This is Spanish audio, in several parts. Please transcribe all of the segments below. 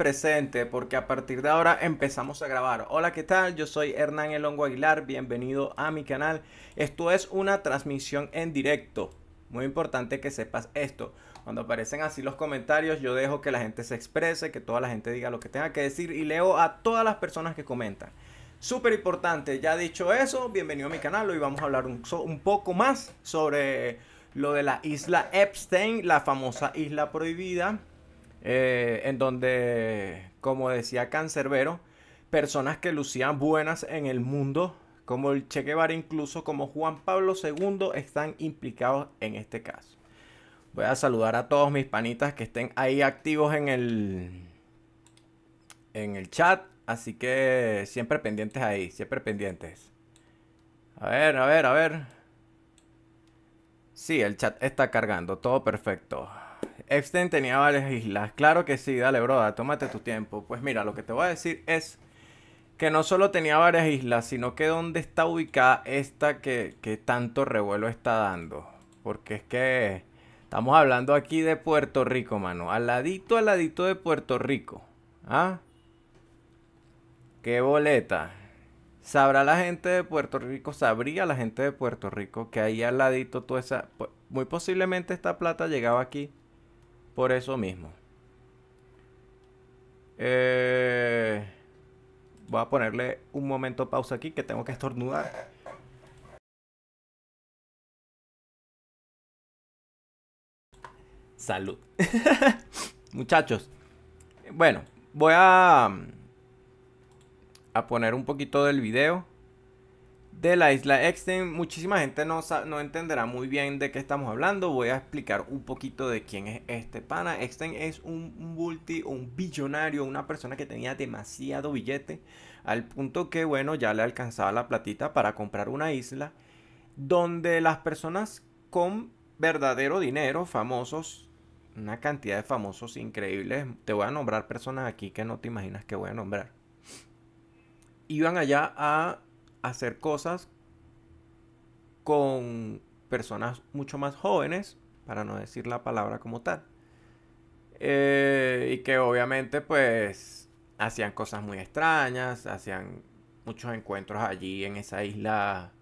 presente porque a partir de ahora empezamos a grabar. Hola, ¿qué tal? Yo soy Hernán Elongo Aguilar, bienvenido a mi canal. Esto es una transmisión en directo. Muy importante que sepas esto. Cuando aparecen así los comentarios, yo dejo que la gente se exprese, que toda la gente diga lo que tenga que decir y leo a todas las personas que comentan. Súper importante, ya dicho eso, bienvenido a mi canal. Hoy vamos a hablar un, un poco más sobre lo de la isla Epstein, la famosa isla prohibida eh, en donde, como decía Cancerbero, personas que lucían buenas en el mundo, como el Che Guevara, incluso como Juan Pablo II, están implicados en este caso. Voy a saludar a todos mis panitas que estén ahí activos en el, en el chat. Así que siempre pendientes ahí, siempre pendientes. A ver, a ver, a ver. Sí, el chat está cargando, todo perfecto. Epstein tenía varias islas. Claro que sí, dale, broda, tómate tu tiempo. Pues mira, lo que te voy a decir es que no solo tenía varias islas, sino que dónde está ubicada esta que, tanto revuelo está dando. Porque es que estamos hablando aquí de Puerto Rico, mano. Al ladito, al ladito de Puerto Rico. ¿Ah? ¡Qué boleta! ¿Sabrá la gente de Puerto Rico, sabría la gente de Puerto Rico que ahí al ladito toda esa... Muy posiblemente esta plata llegaba aquí por eso mismo. Eh, voy a ponerle un momento pausa aquí que tengo que estornudar. Salud. Muchachos. Bueno, voy a, a poner un poquito del video de la isla Exten. Muchísima gente no, no entenderá muy bien de qué estamos hablando. Voy a explicar un poquito de quién es este pana. Exten es un multi, un billonario, una persona que tenía demasiado billete. Al punto que, bueno, ya le alcanzaba la platita para comprar una isla donde las personas con verdadero dinero, famosos, una cantidad de famosos increíbles. Te voy a nombrar personas aquí que no te imaginas que voy a nombrar. Iban allá a hacer cosas con personas mucho más jóvenes, para no decir la palabra como tal. Eh, y que obviamente pues hacían cosas muy extrañas, hacían muchos encuentros allí en esa isla,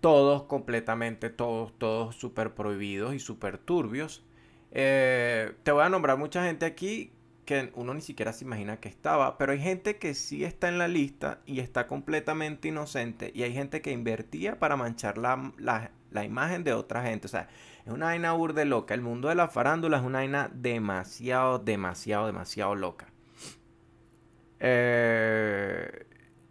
todos completamente, todos, todos súper prohibidos y súper turbios. Eh, te voy a nombrar mucha gente aquí que uno ni siquiera se imagina que estaba, pero hay gente que sí está en la lista y está completamente inocente y hay gente que invertía para manchar la, imagen de otra gente. O sea, es una vaina burde loca. El mundo de la farándula es una vaina demasiado, demasiado, demasiado loca. Eh,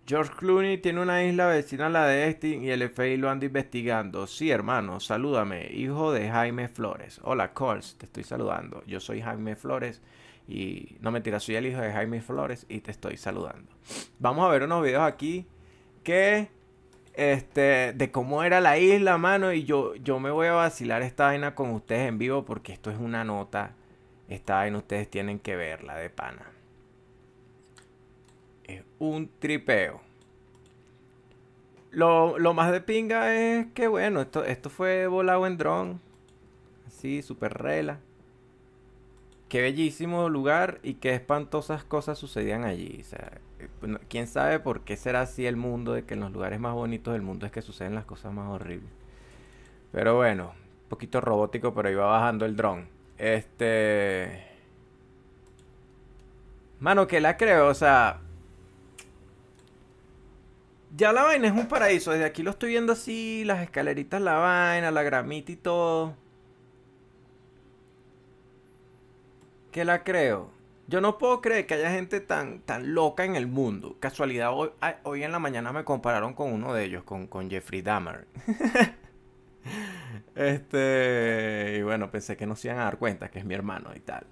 George Clooney tiene una isla vecina a la de este y el FBI lo anda investigando. Sí, hermano, salúdame, hijo de Jaime Flores. Hola, Coles, te estoy saludando. Yo soy Jaime Flores. Y no mentira, soy el hijo de Jaime Flores y te estoy saludando. Vamos a ver unos videos aquí que este de cómo era la isla, mano, y yo yo me voy a vacilar esta vaina con ustedes en vivo porque esto es una nota. Esta vaina ustedes tienen que verla de pana. Es un tripeo. Lo, más de pinga es que bueno, esto, esto fue volado en dron. Así, super rela qué bellísimo lugar y qué espantosas cosas sucedían allí. O sea, eh, quién sabe por qué será así el mundo, de que en los lugares más bonitos del mundo es que suceden las cosas más horribles. Pero bueno, un poquito robótico, pero iba bajando el dron. Este. Mano, que la creo, o sea. Ya la vaina es un paraíso. Desde aquí lo estoy viendo así, las escaleritas, la vaina, la gramita y todo. que la creo. Yo no puedo creer que haya gente tan, tan loca en el mundo. Casualidad, hoy, hoy en la mañana me compararon con uno de ellos, con, con Jeffrey Dahmer. este. Y bueno, pensé que no se iban a dar cuenta que es mi hermano y tal.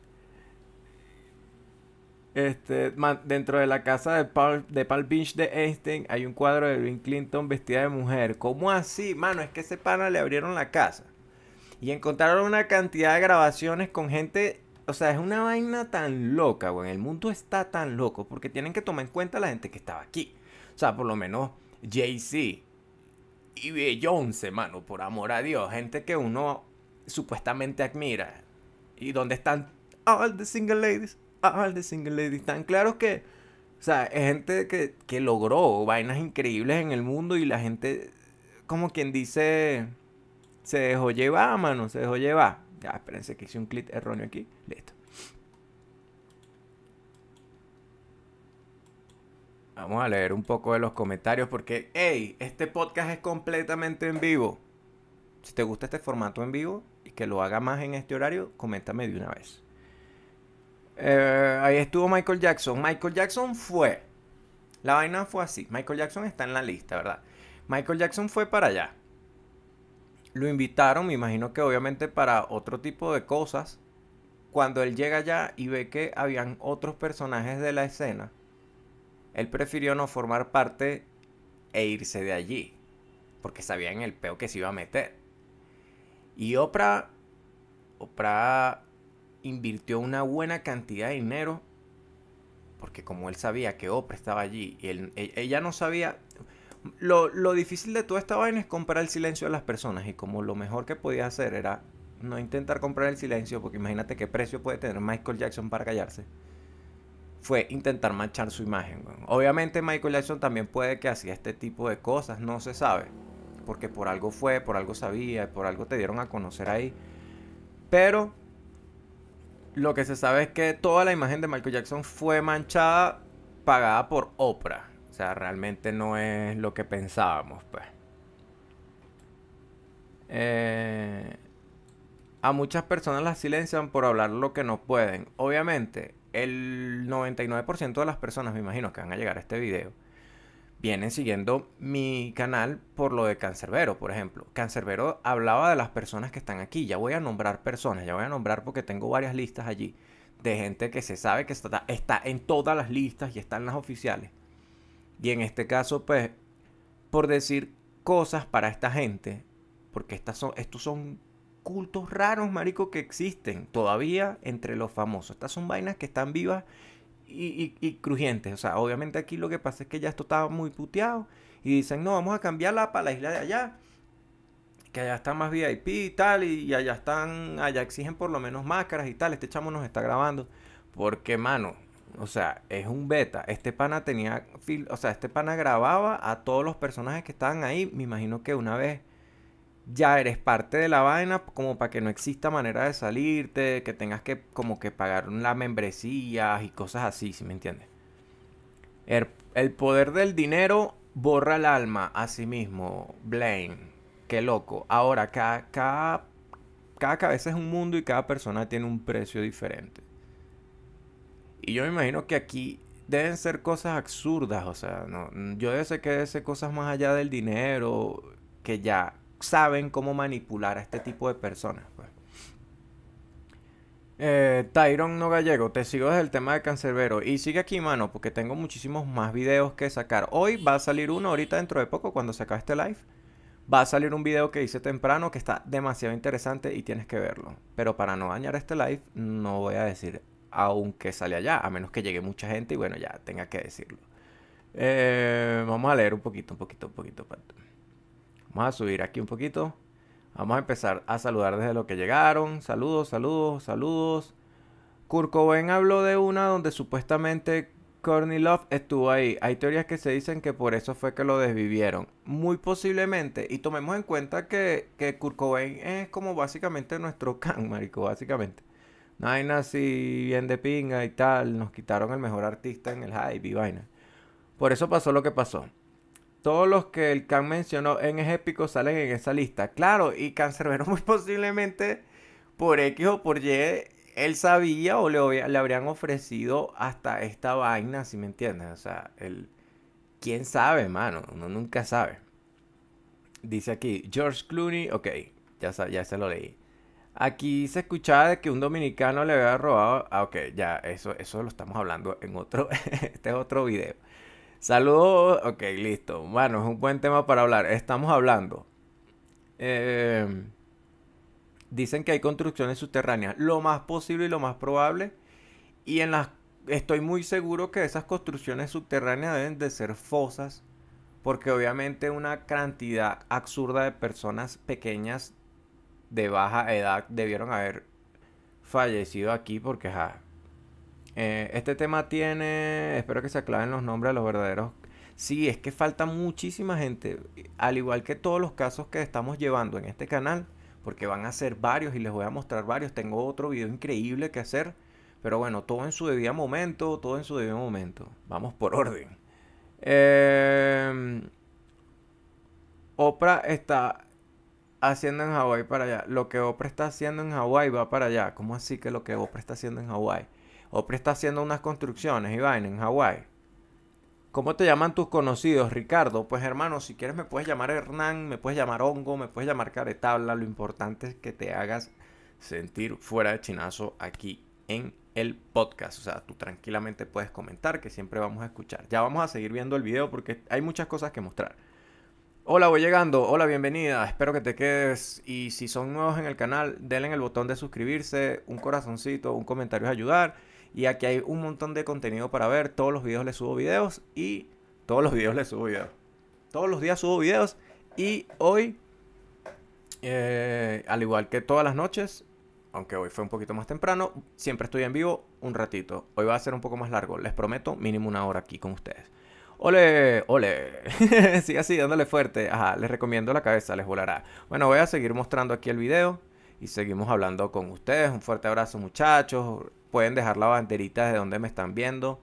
Este, dentro de la casa de Palm, de Palm Beach de Einstein hay un cuadro de Bill Clinton vestida de mujer. ¿Cómo así? Mano, es que ese pana le abrieron la casa. Y encontraron una cantidad de grabaciones con gente o sea, es una vaina tan loca, güey. El mundo está tan loco porque tienen que tomar en cuenta la gente que estaba aquí. O sea, por lo menos Jay-Z y Beyoncé, mano, por amor a Dios. Gente que uno supuestamente admira. ¿Y dónde están all the single ladies? All the single ladies. Tan claros que, o sea, es gente que, que logró vainas increíbles en el mundo y la gente, como quien dice, se dejó llevar, mano, se dejó llevar. Ya, espérense que hice un clic erróneo aquí. Listo. Vamos a leer un poco de los comentarios porque, hey, este podcast es completamente en vivo. Si te gusta este formato en vivo y que lo haga más en este horario, coméntame de una vez. Eh, ahí estuvo Michael Jackson. Michael Jackson fue. La vaina fue así. Michael Jackson está en la lista, ¿verdad? Michael Jackson fue para allá lo invitaron, me imagino que obviamente para otro tipo de cosas. Cuando él llega allá y ve que habían otros personajes de la escena, él prefirió no formar parte e irse de allí, porque sabía en el peo que se iba a meter. Y Oprah, Oprah invirtió una buena cantidad de dinero, porque como él sabía que Oprah estaba allí, y e, ella no sabía, lo, difícil de toda esta vaina es comprar el silencio de las personas. Y como lo mejor que podía hacer era no intentar comprar el silencio, porque imagínate qué precio puede tener Michael Jackson para callarse, fue intentar manchar su imagen. obviamente Michael Jackson también puede que hacía este tipo de cosas, no se sabe. Porque por algo fue, por algo sabía, por algo te dieron a conocer ahí. Pero lo que se sabe es que toda la imagen de Michael Jackson fue manchada, pagada por Oprah o sea, realmente no es lo que pensábamos, pues. Eh, a muchas personas las silencian por hablar lo que no pueden. Obviamente, el 99% de las personas, me imagino, que van a llegar a este video, vienen siguiendo mi canal por lo de Cancerbero, por ejemplo. Cancerbero hablaba de las personas que están aquí. Ya voy a nombrar personas, ya voy a nombrar porque tengo varias listas allí de gente que se sabe que está, está en todas las listas y están las oficiales y en este caso, pues, por decir cosas para esta gente, porque estas son, estos son cultos raros, marico, que existen todavía entre los famosos. Estas son vainas que están vivas y, crujientes. O sea, obviamente aquí lo que pasa es que ya esto estaba muy puteado y dicen, no, vamos a cambiarla para la isla de allá, que allá está más VIP y tal, y, allá están, allá exigen por lo menos máscaras y tal. Este chamo nos está grabando. Porque, mano, o sea, es un beta. Este pana tenía. O sea, este pana grababa a todos los personajes que estaban ahí. Me imagino que una vez ya eres parte de la vaina, como para que no exista manera de salirte, que tengas que como que pagar las membresías y cosas así, si ¿sí me entiendes. El, poder del dinero borra el alma a sí mismo. Blaine. Qué loco. Ahora, cada, cada, cada cabeza es un mundo y cada persona tiene un precio diferente. Y yo me imagino que aquí deben ser cosas absurdas, o sea, no, yo sé que deben cosas más allá del dinero, que ya saben cómo manipular a este tipo de personas. Pues. Eh, Tyron No Gallego, te sigo desde el tema de Cancerbero. Y sigue aquí, mano, porque tengo muchísimos más videos que sacar. Hoy va a salir uno, ahorita dentro de poco, cuando se acabe este live. Va a salir un video que hice temprano que está demasiado interesante y tienes que verlo. Pero para no dañar este live, no voy a decir aunque sale allá, a menos que llegue mucha gente y bueno, ya tenga que decirlo. Eh, vamos a leer un poquito, un poquito, un poquito. Vamos a subir aquí un poquito. Vamos a empezar a saludar desde lo que llegaron. Saludos, saludos, saludos. Kurt habló de una donde supuestamente Courtney Love estuvo ahí. Hay teorías que se dicen que por eso fue que lo desvivieron. Muy posiblemente. Y tomemos en cuenta que, que es como básicamente nuestro can, marico, básicamente vaina y bien de pinga y tal, nos quitaron el mejor artista en el hype y vaina. Por eso pasó lo que pasó. Todos los que el Can mencionó en es épico salen en esa lista. Claro, y Cancerbero muy posiblemente por X o por Y él sabía o le, le habrían ofrecido hasta esta vaina, si me entiendes. O sea, él, quién sabe, mano, uno nunca sabe. Dice aquí, George Clooney, ok, ya, ya se lo leí. Aquí se escuchaba de que un dominicano le había robado. Ah, ok, ya, eso, eso lo estamos hablando en otro. este es otro video. Saludos, ok, listo. Bueno, es un buen tema para hablar. Estamos hablando. Em, dicen que hay construcciones subterráneas. Lo más posible y lo más probable. Y en las. Estoy muy seguro que esas construcciones subterráneas deben de ser fosas. Porque obviamente una cantidad absurda de personas pequeñas de baja edad debieron haber fallecido aquí porque eh, este tema tiene, espero que se aclaren los nombres de los verdaderos. Sí, es que falta muchísima gente, al igual que todos los casos que estamos llevando en este canal, porque van a ser varios y les voy a mostrar varios. Tengo otro video increíble que hacer, pero bueno, todo en su debido momento, todo en su debido momento. Vamos por orden. Em, Oprah está haciendo en Hawái para allá. Lo que Oprah está haciendo en Hawái va para allá. ¿Cómo así que lo que Oprah está haciendo en Hawái? Oprah está haciendo unas construcciones, y Iván, en Hawái. ¿Cómo te llaman tus conocidos, Ricardo? Pues hermano, si quieres me puedes llamar Hernán, me puedes llamar Hongo, me puedes llamar Caretabla. Lo importante es que te hagas sentir fuera de chinazo aquí en el podcast. O sea, tú tranquilamente puedes comentar que siempre vamos a escuchar. Ya vamos a seguir viendo el video porque hay muchas cosas que mostrar. Hola, voy llegando. Hola, bienvenida. Espero que te quedes. Y si son nuevos en el canal, denle en el botón de suscribirse, un corazoncito, un comentario es ayudar. Y aquí hay un montón de contenido para ver. Todos los videos les subo videos y todos los videos les subo videos. Todos los días subo videos y hoy, eh, al igual que todas las noches, aunque hoy fue un poquito más temprano, siempre estoy en vivo un ratito. Hoy va a ser un poco más largo. Les prometo mínimo una hora aquí con ustedes. ¡Ole! ¡Ole! Sigue así, dándole fuerte. Ajá, les recomiendo la cabeza, les volará. Bueno, voy a seguir mostrando aquí el video y seguimos hablando con ustedes. Un fuerte abrazo, muchachos. Pueden dejar la banderita de donde me están viendo.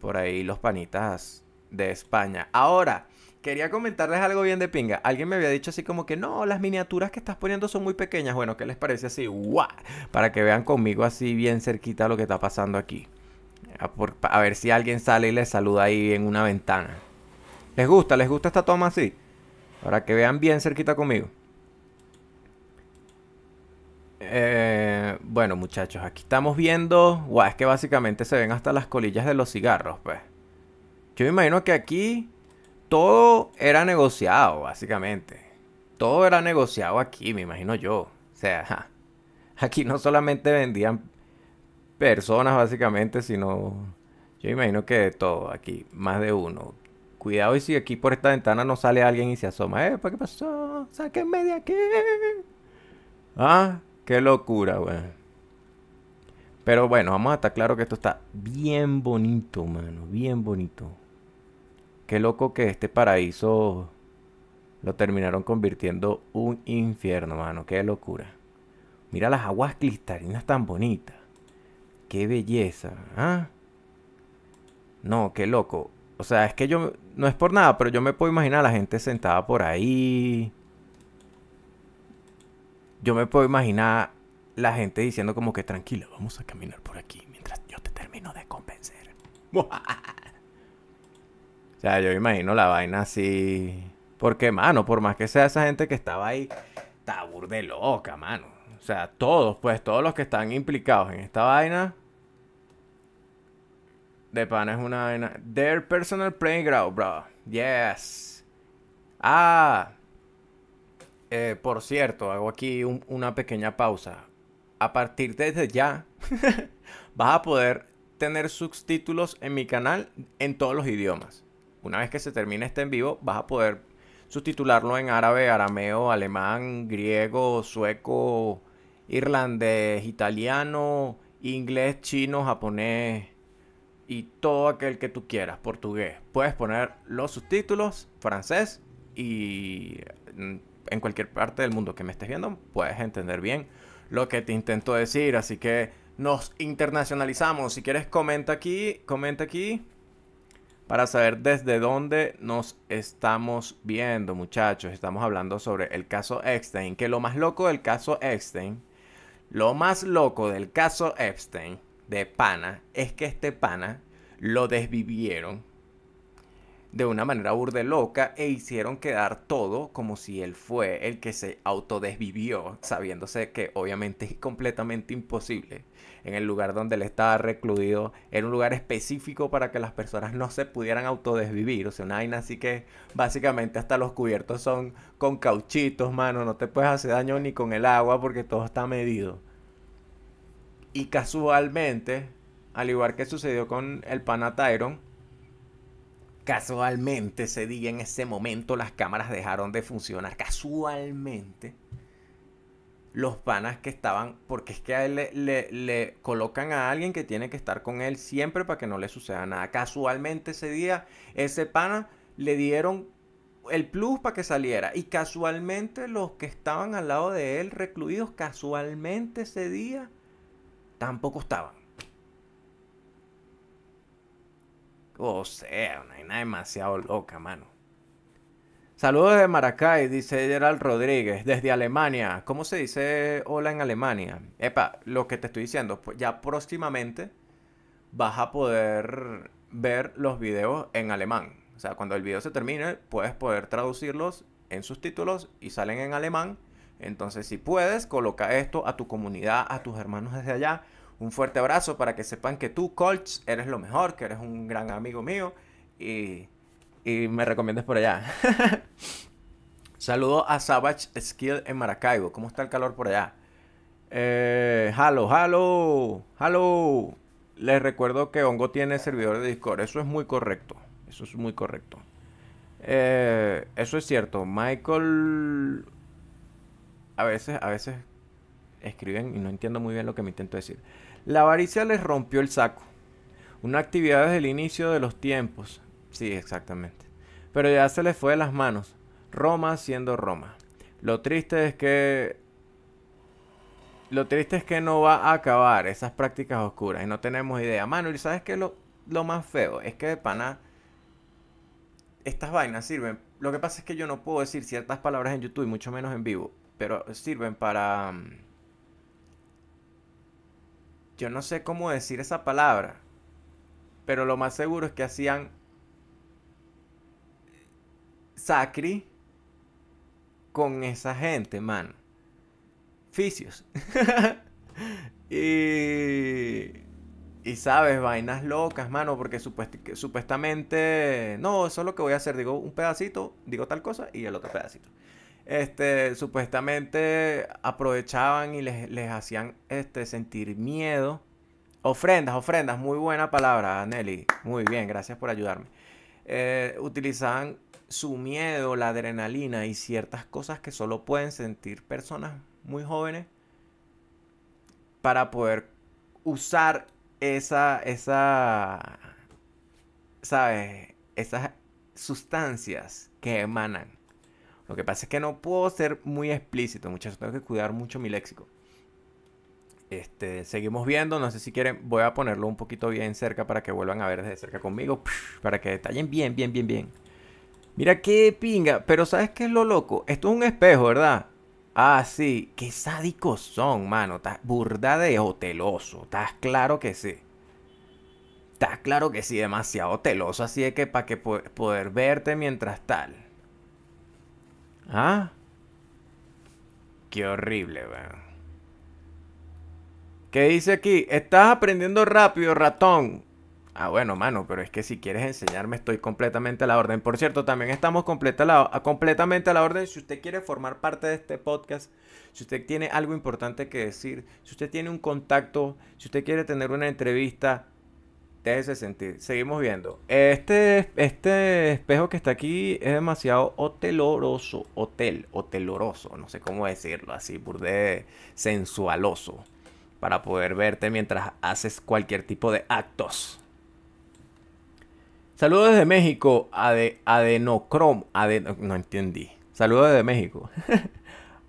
Por ahí los panitas de España. Ahora, quería comentarles algo bien de pinga. Alguien me había dicho así como que no, las miniaturas que estás poniendo son muy pequeñas. Bueno, ¿qué les parece así? ¡Wow! Para que vean conmigo así bien cerquita lo que está pasando aquí. A, ver si alguien sale y les saluda ahí en una ventana. ¿Les gusta? ¿Les gusta esta toma así? Para que vean bien cerquita conmigo. Eh, bueno, muchachos, aquí estamos viendo. Guau, es que básicamente se ven hasta las colillas de los cigarros, pues. Yo me imagino que aquí todo era negociado, básicamente. Todo era negociado aquí, me imagino yo. O sea, aquí no solamente vendían personas básicamente, sino yo imagino que de todo aquí, más de uno. Cuidado y si aquí por esta ventana no sale alguien y se asoma, eh, ¿qué pasó? Sáquenme de aquí. Ah, qué locura, weón. Pero bueno, vamos a estar claro que esto está bien bonito, mano, bien bonito. Qué loco que este paraíso lo terminaron convirtiendo un infierno, mano, qué locura. Mira las aguas cristalinas tan bonitas qué belleza. ¿Ah? No, qué loco. O sea, es que yo, no es por nada, pero yo me puedo imaginar a la gente sentada por ahí. Yo me puedo imaginar la gente diciendo como que tranquila, vamos a caminar por aquí mientras yo te termino de convencer. o sea, yo imagino la vaina así. Porque, mano, por más que sea esa gente que estaba ahí, está de loca, mano. O sea, todos, pues todos los que están implicados en esta vaina, de pan es una Their personal playground, bro. Yes. Ah. Eh, por cierto, hago aquí una pequeña pausa. A partir de ya, vas a poder tener subtítulos en mi canal en todos los idiomas. Una vez que se termine este en vivo, vas a poder subtitularlo en árabe, arameo, alemán, griego, sueco, irlandés, italiano, inglés, chino, japonés, y todo aquel que tú quieras, portugués. Puedes poner los subtítulos, francés y mm, en cualquier parte del mundo que me estés viendo, puedes entender bien lo que te intento decir. Así que nos internacionalizamos. Si quieres, comenta aquí, comenta aquí para saber desde dónde nos estamos viendo, muchachos. Estamos hablando sobre el caso Epstein, que lo más loco del caso Epstein, lo más loco del caso Epstein de pana es que este pana lo desvivieron de una manera burde loca e hicieron quedar todo como si él fue el que se autodesvivió, sabiéndose que obviamente es completamente imposible. En el lugar donde él estaba recluido era un lugar específico para que las personas no se pudieran autodesvivir. O sea, una vaina así que básicamente hasta los cubiertos son con cauchitos, mano. No te puedes hacer daño ni con el agua porque todo está medido. Y casualmente, al igual que sucedió con el pana Tyron, casualmente ese día, en ese momento, las cámaras dejaron de funcionar. Casualmente, los panas que estaban, porque es que a él le, le, colocan a alguien que tiene que estar con él siempre para que no le suceda nada. Casualmente ese día, ese pana le dieron el plus para que saliera. Y casualmente los que estaban al lado de él recluidos, casualmente ese día tampoco estaban. O oh, sea, una vaina demasiado loca, mano. Saludos de Maracay, dice Gerald Rodríguez, desde Alemania. ¿Cómo se dice hola en Alemania? Epa, lo que te estoy diciendo, pues ya próximamente vas a poder ver los videos en alemán. O sea, cuando el video se termine, puedes poder traducirlos en sus títulos y salen en alemán entonces, si puedes, coloca esto a tu comunidad, a tus hermanos desde allá. Un fuerte abrazo para que sepan que tú, Colts, eres lo mejor, que eres un gran amigo mío y, me recomiendas por allá. Saludo a Savage Skill en Maracaibo. ¿Cómo está el calor por allá? halo, eh, halo, halo. Les recuerdo que Hongo tiene servidor de Discord. Eso es muy correcto. Eso es muy correcto. Eh, eso es cierto. Michael a veces, a veces escriben y no entiendo muy bien lo que me intento decir. La avaricia les rompió el saco. Una actividad desde el inicio de los tiempos. Sí, exactamente. Pero ya se les fue de las manos. Roma siendo Roma. Lo triste es que... Lo triste es que no va a acabar esas prácticas oscuras y no tenemos idea. Manuel, ¿sabes qué es lo, más feo? Es que de pana estas vainas sirven. Lo que pasa es que yo no puedo decir ciertas palabras en YouTube, y mucho menos en vivo pero sirven para... Mm, yo no sé cómo decir esa palabra, pero lo más seguro es que hacían sacri con esa gente, man. Ficios. y... Y sabes, vainas locas, mano, porque supuestamente, no, eso es lo que voy a hacer, digo un pedacito, digo tal cosa y el otro pedacito este, supuestamente aprovechaban y les, hacían este, sentir miedo. Ofrendas, ofrendas, muy buena palabra, Nelly. Muy bien, gracias por ayudarme. Eh, utilizaban su miedo, la adrenalina y ciertas cosas que solo pueden sentir personas muy jóvenes para poder usar esa, esa, ¿sabes? Esas sustancias que emanan. Lo que pasa es que no puedo ser muy explícito, muchachos. Tengo que cuidar mucho mi léxico. Este, seguimos viendo, no sé si quieren, voy a ponerlo un poquito bien cerca para que vuelvan a ver desde cerca conmigo, para que detallen bien, bien, bien, bien. Mira qué pinga, pero ¿sabes qué es lo loco? Esto es un espejo, ¿verdad? Ah, sí, qué sádicos son, mano. Estás burda de hoteloso, estás claro que sí. Estás claro que sí, demasiado hoteloso así de que para que poder verte mientras tal. ¿Ah? Qué horrible, weón. ¿Qué dice aquí? Estás aprendiendo rápido, ratón. Ah, bueno, mano, pero es que si quieres enseñarme estoy completamente a la orden. Por cierto, también estamos a, completamente a la orden. Si usted quiere formar parte de este podcast, si usted tiene algo importante que decir, si usted tiene un contacto, si usted quiere tener una entrevista, ese sentir. Seguimos viendo. Este, este espejo que está aquí es demasiado hoteloroso. Hotel, hoteloroso. No sé cómo decirlo así. Burde sensualoso. Para poder verte mientras haces cualquier tipo de actos. Saludos desde México. Ade, adenocrom. no entendí. Saludos desde México.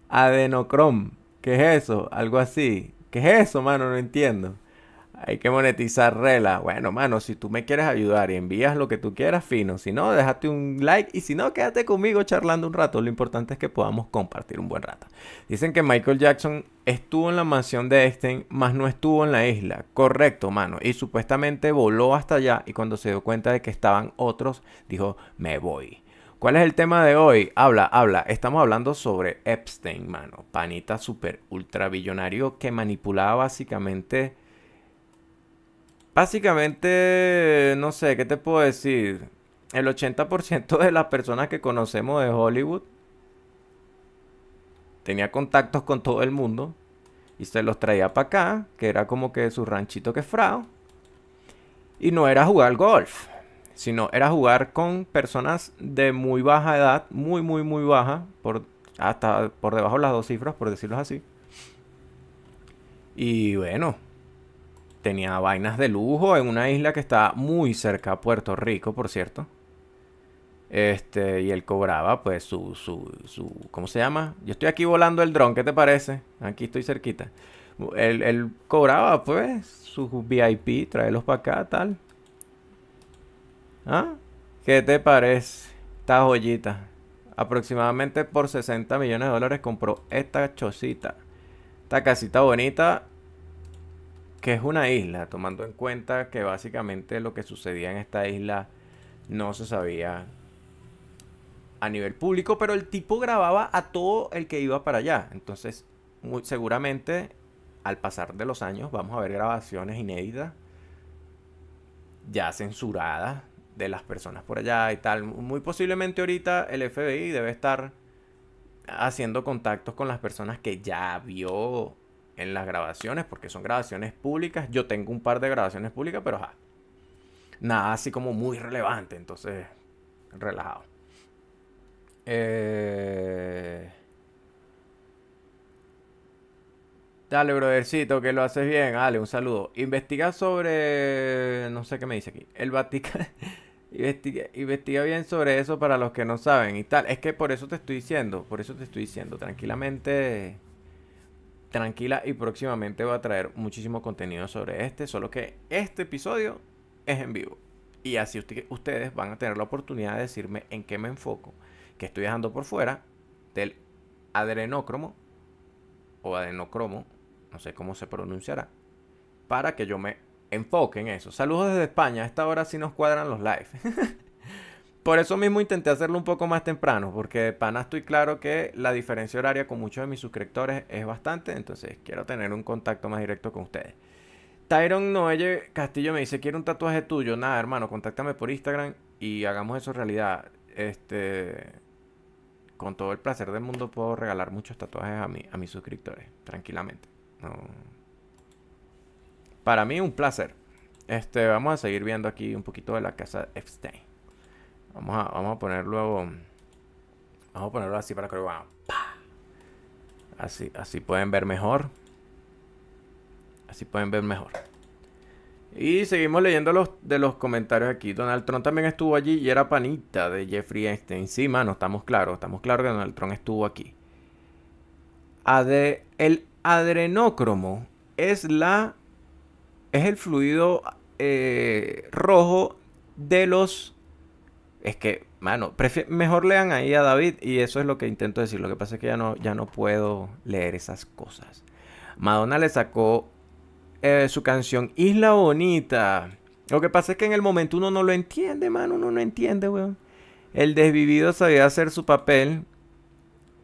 adenocrom. ¿Qué es eso? Algo así. ¿Qué es eso, mano? No entiendo. Hay que monetizar rela. Bueno, mano, si tú me quieres ayudar y envías lo que tú quieras, fino. Si no, déjate un like y si no, quédate conmigo charlando un rato. Lo importante es que podamos compartir un buen rato. Dicen que Michael Jackson estuvo en la mansión de Epstein, más no estuvo en la isla. Correcto, mano. Y supuestamente voló hasta allá y cuando se dio cuenta de que estaban otros, dijo, me voy. ¿Cuál es el tema de hoy? Habla, habla. Estamos hablando sobre Epstein, mano. Panita super ultra billonario que manipulaba básicamente Básicamente, no sé, ¿qué te puedo decir? El 80% de las personas que conocemos de Hollywood tenía contactos con todo el mundo y se los traía para acá, que era como que su ranchito quefrado Y no era jugar golf, sino era jugar con personas de muy baja edad, muy, muy, muy baja, por, hasta por debajo de las dos cifras, por decirlo así. Y bueno, tenía vainas de lujo en una isla que está muy cerca a Puerto Rico, por cierto. Este, y él cobraba, pues, su, su, su, ¿cómo se llama? Yo estoy aquí volando el dron, ¿qué te parece? Aquí estoy cerquita. Él, cobraba, pues, su VIP, traerlos para acá, tal. ¿Ah? ¿Qué te parece? Esta joyita. Aproximadamente por 60 millones de dólares compró esta chocita. Esta casita bonita que es una isla, tomando en cuenta que básicamente lo que sucedía en esta isla no se sabía a nivel público, pero el tipo grababa a todo el que iba para allá. Entonces, muy seguramente al pasar de los años vamos a ver grabaciones inéditas, ya censuradas, de las personas por allá y tal. Muy posiblemente ahorita el FBI debe estar haciendo contactos con las personas que ya vio en las grabaciones, porque son grabaciones públicas. Yo tengo un par de grabaciones públicas, pero ja, nada así como muy relevante, entonces relajado. Eh... Dale, brodercito, que lo haces bien. Dale, un saludo. Investiga sobre. No sé qué me dice aquí. El Vaticano. investiga, investiga bien sobre eso para los que no saben y tal. Es que por eso te estoy diciendo. Por eso te estoy diciendo. Tranquilamente tranquila y próximamente voy a traer muchísimo contenido sobre este, solo que este episodio es en vivo. Y así ustedes van a tener la oportunidad de decirme en qué me enfoco, que estoy dejando por fuera del adrenócromo o adenocromo, no sé cómo se pronunciará, para que yo me enfoque en eso. Saludos desde España, a esta hora sí nos cuadran los lives. Por eso mismo intenté hacerlo un poco más temprano, porque para nada estoy claro que la diferencia horaria con muchos de mis suscriptores es bastante, entonces quiero tener un contacto más directo con ustedes. Tyron Noelle Castillo me dice, quiero un tatuaje tuyo. Nada, hermano, contáctame por Instagram y hagamos eso realidad. Este, con todo el placer del mundo puedo regalar muchos tatuajes a, a mis suscriptores, tranquilamente. Para mí un placer. Este, vamos a seguir viendo aquí un poquito de la casa Epstein. Vamos a, vamos a ponerlo. Vamos a ponerlo así para que lo vean. Así, así pueden ver mejor. Así pueden ver mejor. Y seguimos leyendo los, de los comentarios aquí. Donald Trump también estuvo allí y era panita de Jeffrey Einstein. Encima, no estamos claros. Estamos claros que Donald Trump estuvo aquí. el adrenócromo es la. es el fluido eh, rojo de los es que, mano, mejor lean ahí a David y eso es lo que intento decir. Lo que pasa es que ya no, ya no puedo leer esas cosas. Madonna le sacó eh, su canción Isla Bonita. Lo que pasa es que en el momento uno no lo entiende, mano, uno no entiende, weón. El desvivido sabía hacer su papel.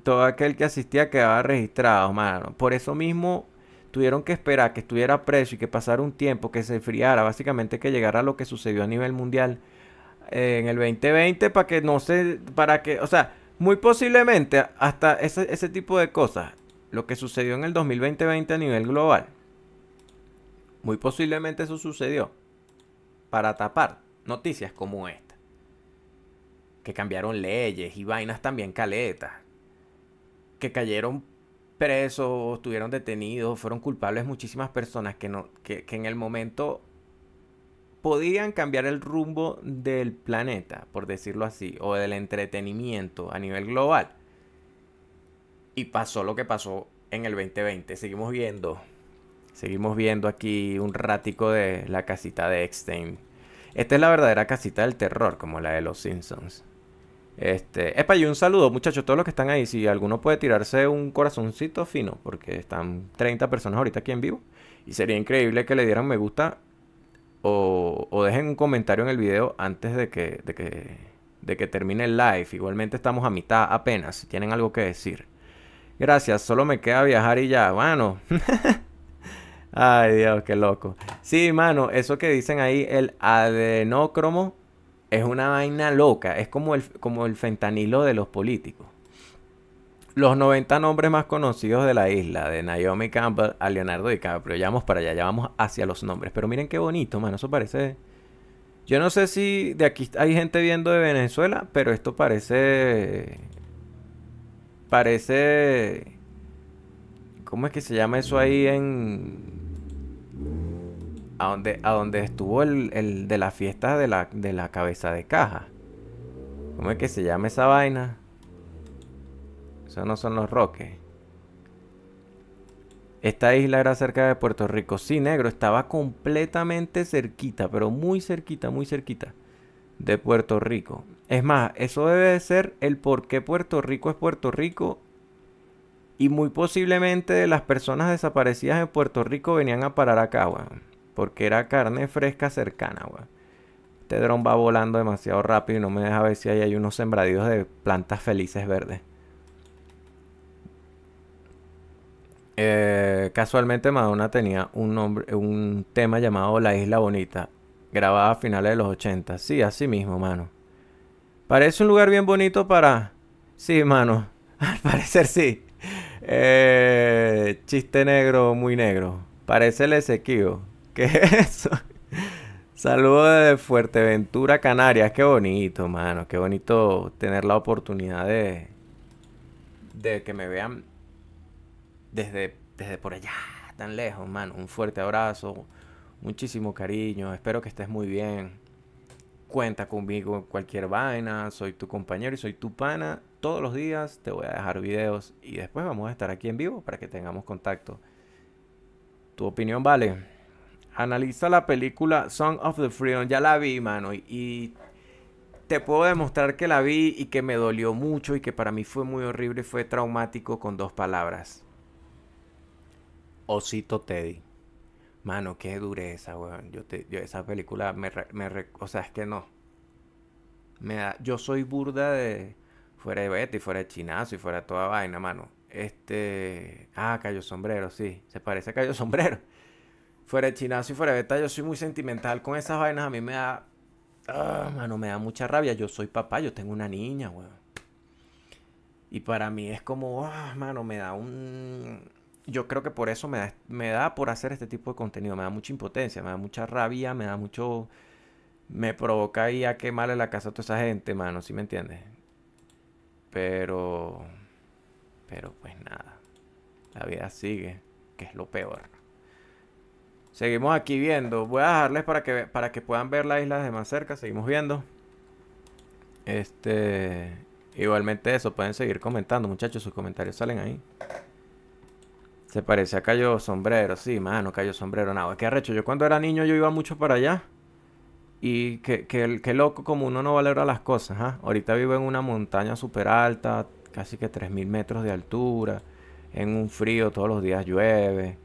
Todo aquel que asistía quedaba registrado, mano. Por eso mismo tuvieron que esperar que estuviera preso y que pasara un tiempo, que se enfriara, básicamente que llegara lo que sucedió a nivel mundial en el 2020 para que no se, para que, o sea, muy posiblemente hasta ese, tipo de cosas, lo que sucedió en el 2020 a nivel global, muy posiblemente eso sucedió para tapar noticias como esta, que cambiaron leyes y vainas también caletas, que cayeron presos, estuvieron detenidos, fueron culpables muchísimas personas que, no, que en el momento podían cambiar el rumbo del planeta, por decirlo así, o del entretenimiento a nivel global. Y pasó lo que pasó en el 2020. Seguimos viendo. Seguimos viendo aquí un ratico de la casita de Eckstein. Esta es la verdadera casita del terror, como la de los Simpsons. Este, epa, y un saludo, muchachos, todos los que están ahí. Si alguno puede tirarse un corazoncito fino, porque están 30 personas ahorita aquí en vivo. Y sería increíble que le dieran me gusta o, dejen un comentario en el video antes de que, de que, de que termine el live. Igualmente estamos a mitad apenas, si tienen algo que decir. Gracias, solo me queda viajar y ya, mano. Ay, Dios, qué loco. Sí, mano, eso que dicen ahí, el adenócromo, es una vaina loca. Es como el, como el fentanilo de los políticos los 90 nombres más conocidos de la isla, de Naomi Campbell a Leonardo DiCaprio. Ya vamos para allá, ya vamos hacia los nombres. Pero miren qué bonito, mano, eso parece... Yo no sé si de aquí hay gente viendo de Venezuela, pero esto parece... Parece... ¿Cómo es que se llama eso ahí en... A donde, a estuvo el, de la fiesta de la, de la cabeza de caja? ¿Cómo es que se llama esa vaina? no son los Roques. Esta isla era cerca de Puerto Rico. Sí, negro, estaba completamente cerquita, pero muy cerquita, muy cerquita de Puerto Rico. Es más, eso debe de ser el por qué Puerto Rico es Puerto Rico. Y muy posiblemente las personas desaparecidas De Puerto Rico venían a parar acá, weón. Porque era carne fresca cercana, weón. Este dron va volando demasiado rápido y no me deja ver si ahí hay unos sembradíos de plantas felices verdes. Eh, casualmente Madonna tenía un, nombre, un tema llamado La Isla Bonita, grabada a finales de los 80. Sí, así mismo, mano. Parece un lugar bien bonito para... Sí, mano. Al parecer sí. Eh, chiste negro, muy negro. Parece el Esequio? ¿Qué es eso? Saludos de Fuerteventura, Canarias. Qué bonito, mano. Qué bonito tener la oportunidad de, de que me vean desde, por allá, tan lejos, mano, un fuerte abrazo, muchísimo cariño, espero que estés muy bien. Cuenta conmigo en cualquier vaina, soy tu compañero y soy tu pana. Todos los días te voy a dejar videos y después vamos a estar aquí en vivo para que tengamos contacto. Tu opinión vale. Analiza la película Song of the Freedom, ya la vi, mano, y, y te puedo demostrar que la vi y que me dolió mucho y que para mí fue muy horrible, fue traumático con dos palabras. Osito Teddy. Mano, qué dureza, weón. Yo, te, esa película me, O sea, es que no. Me da, yo soy burda de. Fuera de Betty, fuera de Chinazo y fuera de toda vaina, mano. Este. Ah, Cayo Sombrero, sí. Se parece a Cayo Sombrero. Fuera de Chinazo y fuera de Beta, yo soy muy sentimental con esas vainas. A mí me da. Ah, mano, me da mucha rabia. Yo soy papá, yo tengo una niña, weón. Y para mí es como, ah, mano, me da un yo creo que por eso me da, por hacer este tipo de contenido, me da mucha impotencia, me da mucha rabia, me da mucho... Me provoca ahí a quemarle la casa a toda esa gente, mano, si me entiendes? Pero... Pero pues nada. La vida sigue, que es lo peor. Seguimos aquí viendo. Voy a dejarles para que, para que puedan ver la isla de más cerca. Seguimos viendo. Este... Igualmente eso, pueden seguir comentando, muchachos. Sus comentarios salen ahí. Se parece a Cayo Sombrero. Sí, mano, Cayo Sombrero. nada. es que arrecho. Yo cuando era niño yo iba mucho para allá. Y que, loco como uno no valora las cosas. ¿ah? Ahorita vivo en una montaña súper alta, casi que 3.000 metros de altura. En un frío, todos los días llueve.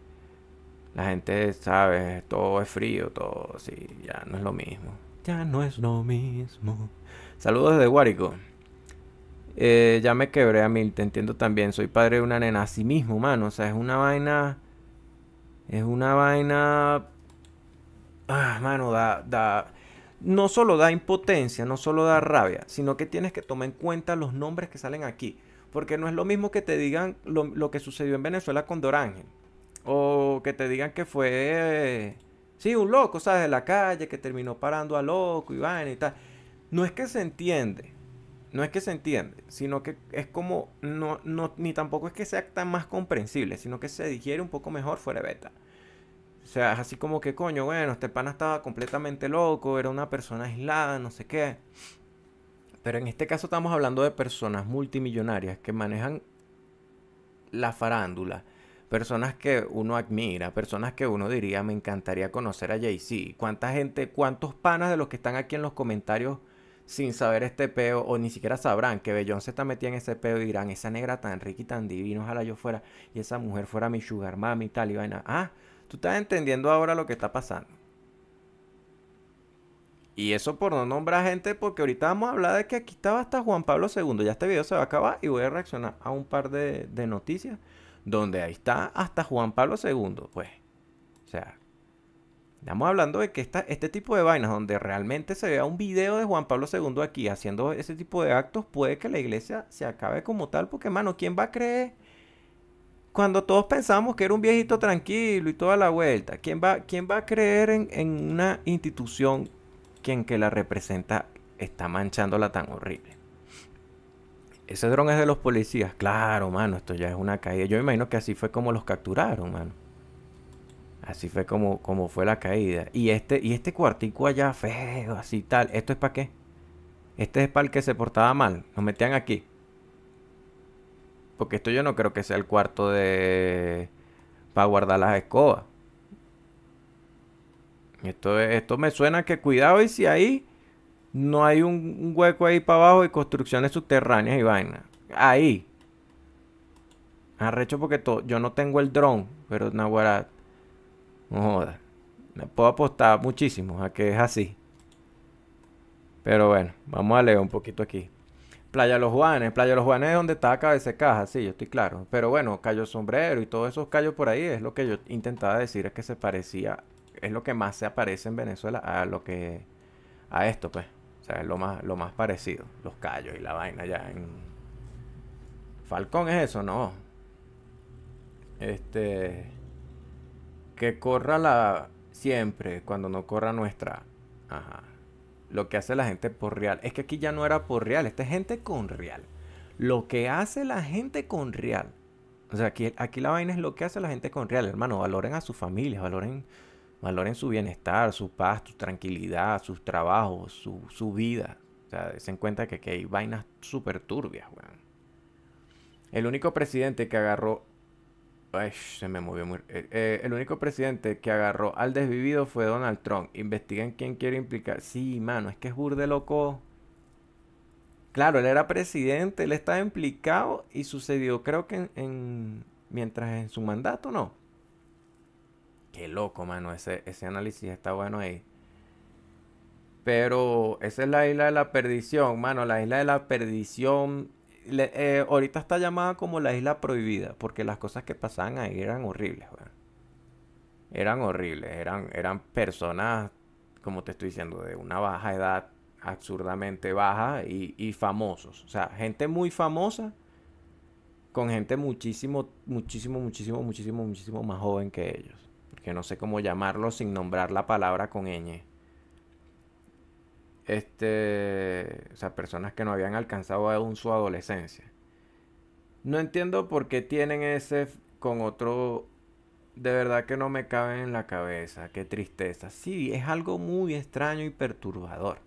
La gente, sabe, todo es frío, todo. Sí, ya no es lo mismo. Ya no es lo mismo. Saludos desde Guárico. Eh, ya me quebré a mil, te entiendo también. Soy padre de una nena. Así mismo, mano. O sea, es una vaina. Es una vaina. Ah, mano, da, No solo da impotencia, no solo da rabia, sino que tienes que tomar en cuenta los nombres que salen aquí. Porque no es lo mismo que te digan lo, que sucedió en Venezuela con Dorángel. O que te digan que fue. sí, un loco, ¿sabes? De la calle, que terminó parando a loco y vaina y tal. No es que se entiende no es que se entiende, sino que es como, no, ni tampoco es que sea tan más comprensible, sino que se digiere un poco mejor fuera de beta. O sea, es así como que, coño, bueno, este pana estaba completamente loco, era una persona aislada, no sé qué. Pero en este caso estamos hablando de personas multimillonarias que manejan la farándula. Personas que uno admira, personas que uno diría, me encantaría conocer a Jay-Z. ¿Cuánta gente, cuántos panas de los que están aquí en los comentarios sin saber este peo, o ni siquiera sabrán que Bellón se está metiendo en ese peo y dirán, esa negra tan rica y tan divina, ojalá yo fuera, y esa mujer fuera mi sugar mami y tal, y vaina. Ah, tú estás entendiendo ahora lo que está pasando. Y eso por no nombrar gente, porque ahorita vamos a hablar de que aquí estaba hasta Juan Pablo II. Ya este video se va a acabar y voy a reaccionar a un par de, de noticias donde ahí está hasta Juan Pablo II, pues. O sea, Estamos hablando de que esta, este tipo de vainas, donde realmente se vea un video de Juan Pablo II aquí haciendo ese tipo de actos, puede que la iglesia se acabe como tal, porque, mano, ¿quién va a creer? Cuando todos pensamos que era un viejito tranquilo y toda la vuelta, ¿quién va, quién va a creer en, en una institución quien que la representa está manchándola tan horrible? Ese dron es de los policías. Claro, mano, esto ya es una caída. Yo me imagino que así fue como los capturaron, mano. Así fue como, como fue la caída. Y este, y este cuartico allá, feo, así tal. ¿Esto es para qué? Este es para el que se portaba mal. Nos metían aquí. Porque esto yo no creo que sea el cuarto de... Para guardar las escobas. Esto, esto me suena que cuidado y si ahí no hay un, hueco ahí para abajo y construcciones subterráneas y vaina. Ahí. Arrecho porque yo no tengo el dron, pero Nahuara, no Me puedo apostar muchísimo a que es así. Pero bueno, vamos a leer un poquito aquí. Playa Los Juanes. Playa Los Juanes es donde está Cabeza Caja, sí, yo estoy claro. Pero bueno, Cayo Sombrero y todos esos callos por ahí es lo que yo intentaba decir, es que se parecía, es lo que más se aparece en Venezuela a lo que, a esto pues. O sea, es lo más, lo más parecido, los callos y la vaina ya en... Falcón es eso, no. Este... Que corra la siempre cuando no corra nuestra. Ajá. Lo que hace la gente por real. Es que aquí ya no era por real, esta es gente con real. Lo que hace la gente con real. O sea, aquí, aquí la vaina es lo que hace la gente con real, hermano. Valoren a sus familias, valoren, valoren su bienestar, su paz, su tranquilidad, sus trabajos, su, su vida. O sea, se cuenta que aquí hay vainas súper turbias, weón. El único presidente que agarró se me movió muy... Eh, eh, el único presidente que agarró al desvivido fue Donald Trump. Investiguen quién quiere implicar. Sí, mano, es que es burde loco. Claro, él era presidente, él estaba implicado y sucedió, creo que en, mientras en su mandato, ¿no? Qué loco, mano, ese, ese análisis está bueno ahí. Pero esa es la isla de la perdición, mano. La isla de la perdición eh, ahorita está llamada como la isla prohibida, porque las cosas que pasaban ahí eran horribles, Eran horribles, eran, eran personas, como te estoy diciendo, de una baja edad, absurdamente baja, y, famosos. O sea, gente muy famosa con gente muchísimo, muchísimo, muchísimo, muchísimo, muchísimo más joven que ellos. Porque no sé cómo llamarlo sin nombrar la palabra con ñ este, o sea, personas que no habían alcanzado aún su adolescencia. No entiendo por qué tienen ese con otro, de verdad que no me cabe en la cabeza, qué tristeza. Sí, es algo muy extraño y perturbador.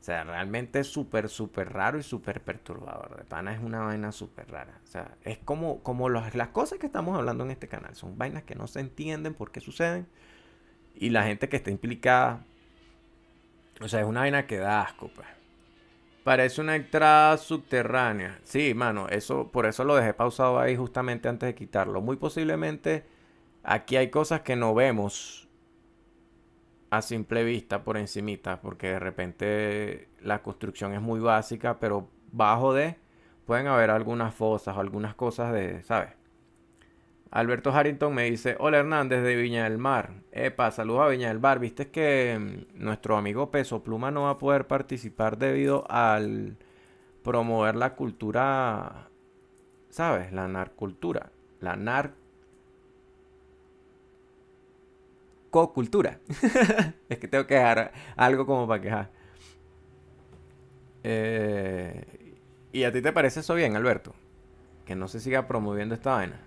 O sea, realmente es súper, súper raro y súper perturbador. De pana es una vaina súper rara. O sea, es como, como las cosas que estamos hablando en este canal. Son vainas que no se entienden por qué suceden. Y la gente que está implicada o sea, es una vaina que da asco, pues. Parece una entrada subterránea. Sí, mano, eso, por eso lo dejé pausado ahí justamente antes de quitarlo. Muy posiblemente aquí hay cosas que no vemos a simple vista por encimita, porque de repente la construcción es muy básica, pero bajo de pueden haber algunas fosas o algunas cosas de, ¿sabes? Alberto Harrington me dice, hola Hernández de Viña del Mar. Epa, saludos a Viña del Mar. Viste que mm, nuestro amigo Peso Pluma no va a poder participar debido al promover la cultura, ¿sabes? La narcultura. La narcocultura. es que tengo que dejar algo como para quejar. Eh, ¿Y a ti te parece eso bien, Alberto? Que no se siga promoviendo esta vaina.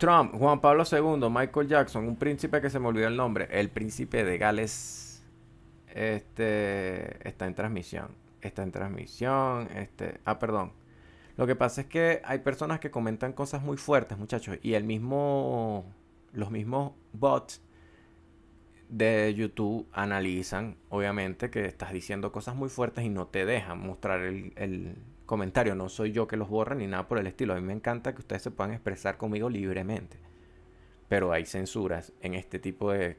Trump, Juan Pablo II, Michael Jackson, un príncipe que se me olvidó el nombre, el príncipe de Gales, este, está en transmisión, está en transmisión, este, ah, perdón. Lo que pasa es que hay personas que comentan cosas muy fuertes, muchachos, y el mismo, los mismos bots de YouTube analizan, obviamente, que estás diciendo cosas muy fuertes y no te dejan mostrar el comentarios, no soy yo que los borra ni nada por el estilo. A mí me encanta que ustedes se puedan expresar conmigo libremente. Pero hay censuras en este tipo de,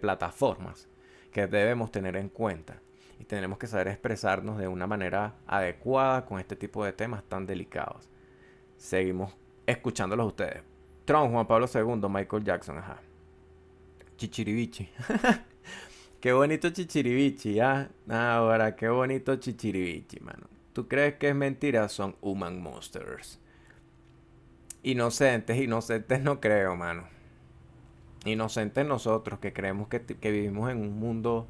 plataformas que debemos tener en cuenta. Y tenemos que saber expresarnos de una manera adecuada con este tipo de temas tan delicados. Seguimos escuchándolos ustedes. Trump, Juan Pablo II, Michael Jackson, ajá. Chichiribichi. qué bonito chichiribichi, ¿ah? Ahora, qué bonito chichiribichi, mano tú crees que es mentira, son human monsters. Inocentes, inocentes no creo, mano. Inocentes nosotros que creemos que, vivimos en un mundo